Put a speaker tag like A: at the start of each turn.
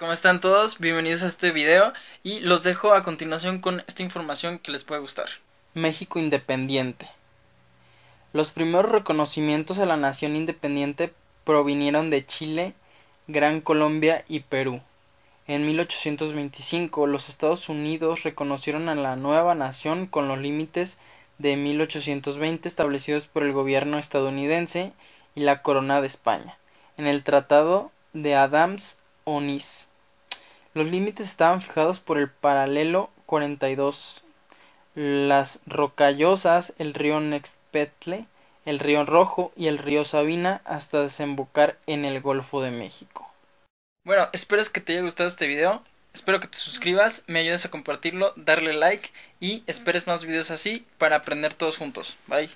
A: ¿Cómo están todos? Bienvenidos a este video y los dejo a continuación con esta información que les puede gustar. México Independiente. Los primeros reconocimientos a la nación independiente provinieron de Chile, Gran Colombia y Perú. En 1825 los Estados Unidos reconocieron a la nueva nación con los límites de 1820 establecidos por el gobierno estadounidense y la Corona de España. En el Tratado de Adams onis. Los límites estaban fijados por el paralelo 42. Las rocallosas, el río Nexpetle, el río Rojo y el río Sabina hasta desembocar en el Golfo de México. Bueno, espero que te haya gustado este video. Espero que te suscribas, me ayudes a compartirlo, darle like y esperes más videos así para aprender todos juntos. Bye.